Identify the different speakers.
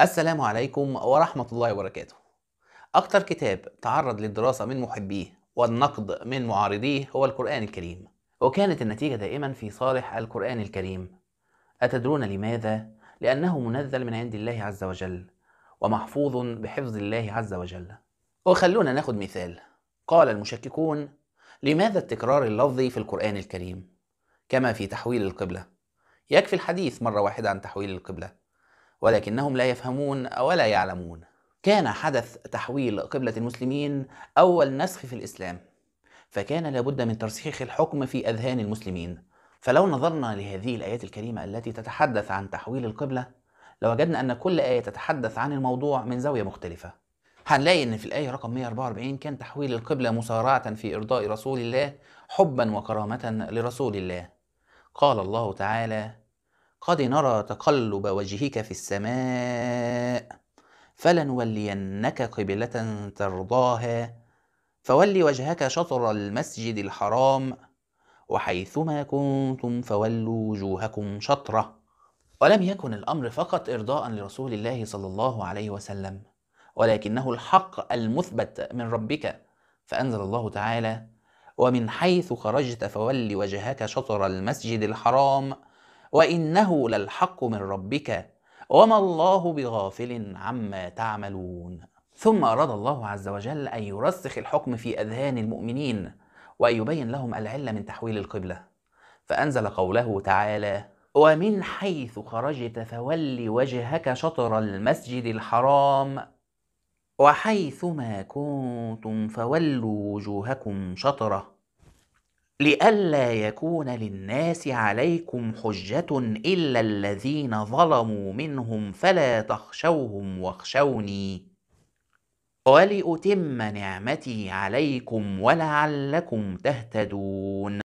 Speaker 1: السلام عليكم ورحمة الله وبركاته أكتر كتاب تعرض للدراسة من محبيه والنقد من معارضيه هو القرآن الكريم وكانت النتيجة دائما في صالح القرآن الكريم أتدرون لماذا؟ لأنه منزل من عند الله عز وجل ومحفوظ بحفظ الله عز وجل وخلونا ناخد مثال قال المشككون لماذا التكرار اللفظي في القرآن الكريم؟ كما في تحويل القبلة يكفي الحديث مرة واحدة عن تحويل القبلة ولكنهم لا يفهمون ولا يعلمون كان حدث تحويل قبلة المسلمين أول نسخ في الإسلام فكان لابد من ترسيخ الحكم في أذهان المسلمين فلو نظرنا لهذه الآيات الكريمة التي تتحدث عن تحويل القبلة لوجدنا أن كل آية تتحدث عن الموضوع من زاوية مختلفة هنلاقي أن في الآية رقم 144 كان تحويل القبلة مسارعة في إرضاء رسول الله حبا وكرامة لرسول الله قال الله تعالى قد نرى تقلب وجهك في السماء فلنولينك قبلة ترضاها فول وجهك شطر المسجد الحرام وحيثما كنتم فولوا وجوهكم شطره ولم يكن الامر فقط ارضاء لرسول الله صلى الله عليه وسلم ولكنه الحق المثبت من ربك فانزل الله تعالى ومن حيث خرجت فول وجهك شطر المسجد الحرام وانه للحق من ربك وما الله بغافل عما تعملون ثم اراد الله عز وجل ان يرسخ الحكم في اذهان المؤمنين وان يبين لهم العله من تحويل القبله فانزل قوله تعالى ومن حيث خرجت فول وجهك شطر المسجد الحرام وحيثما كنتم فولوا وجوهكم شطره لئلا يكون للناس عليكم حجة إلا الذين ظلموا منهم فلا تخشوهم واخشوني ولأتم نعمتي عليكم ولعلكم تهتدون